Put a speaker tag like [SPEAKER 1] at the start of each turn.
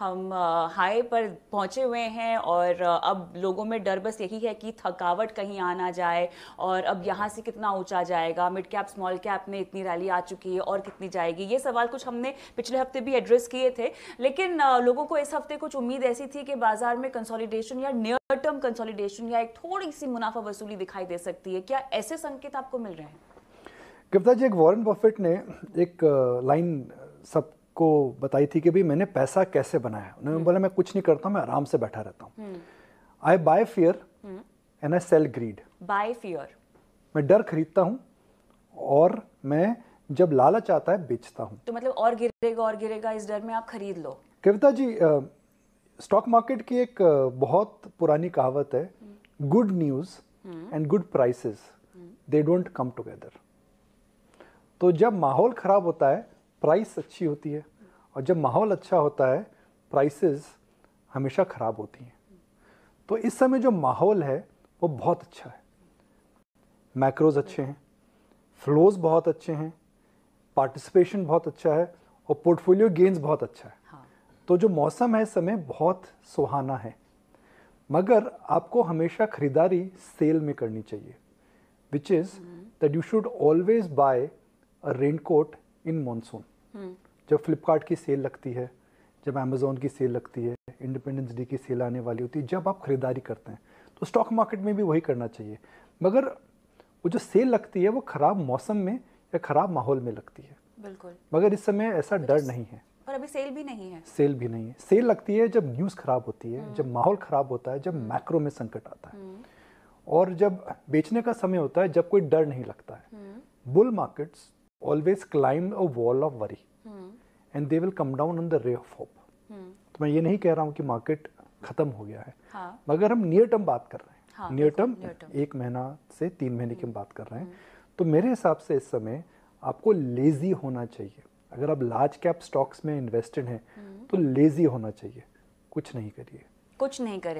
[SPEAKER 1] हम हाई पर पहुंचे हुए हैं और अब लोगों में डर बस यही है कि थकावट कहीं आ ना जाए और अब यहाँ से कितना ऊंचा जाएगा मिड कैप स्मॉल कैप में इतनी रैली आ चुकी है और कितनी जाएगी ये सवाल कुछ हमने पिछले हफ्ते भी एड्रेस किए थे लेकिन लोगों को इस हफ्ते कुछ उम्मीद ऐसी थी कि बाजार में कंसोलिडेशन या नियर टर्म कंसोलिडेशन या एक थोड़ी सी मुनाफा वसूली दिखाई दे सकती है क्या ऐसे संकेत आपको मिल रहे हैं
[SPEAKER 2] गिफ्ता जी एक वॉरेन बफेट ने एक लाइन सब को बताई थी कि भाई मैंने पैसा कैसे बनाया उन्होंने हम्म। बोला मैं कुछ नहीं करता मैं आराम से बैठा रहता हूँ I buy fear and I sell greed buy fear मैं डर खरीदता हूँ और मैं जब लालच आता है बेचता हूँ
[SPEAKER 1] तो मतलब और गिरेगा और गिरेगा इस डर में आप खरीद लो
[SPEAKER 2] Kavita ji stock uh, market की एक uh, बहुत पुरानी कहावत है good news and good prices they don't come together तो जब माहौल ख़राब होता है प्राइस अच्छी होती है और जब माहौल अच्छा होता है प्राइसेस हमेशा ख़राब होती हैं तो इस समय जो माहौल है वो बहुत अच्छा है मैक्रोज अच्छे हैं फ्लोज बहुत अच्छे हैं पार्टिसिपेशन बहुत अच्छा है और पोर्टफोलियो गेंस बहुत अच्छा है हाँ। तो जो मौसम है समय बहुत सुहाना है मगर आपको हमेशा खरीदारी सेल में करनी चाहिए which is that you should always buy a raincoat in monsoon hmm. जब फ्लिपकार्ट की सेल लगती है जब अमेजोन की सेल लगती है इंडिपेंडेंस डे की सेल आने वाली होती है जब आप ख़रीदारी करते हैं तो स्टॉक मार्केट में भी वही करना चाहिए मगर वो जो सेल लगती है वो ख़राब मौसम में या ख़राब माहौल में लगती है बिल्कुल मगर इस समय ऐसा डर नहीं है
[SPEAKER 1] और अभी सेल भी नहीं है
[SPEAKER 2] सेल भी नहीं है सेल लगती है जब न्यूज़ ख़राब होती है हम्म। जब माहौल ख़राब होता है जब मैक्रो हम्म। में संकट आता है और जब बेचने का समय होता है जब कोई डर नहीं लगता है bull markets always climb a wall of worry and they will come down on the ray of hope तो मैं ये नहीं कह रहा हूँ कि मार्केट खत्म हो गया है हाँ. मगर हम नियर टर्म बात कर रहे हैं हाँ, नियर टर्म एक महीना से तीन महीने की हम बात कर रहे हैं हम्म। तो मेरे हिसाब से इस समय आपको लेजी होना चाहिए अगर आप लार्ज कैप स्टॉक्स में इन्वेस्टेड हैं हम्म। तो लेजी होना चाहिए कुछ नहीं करिए
[SPEAKER 1] कुछ नहीं करें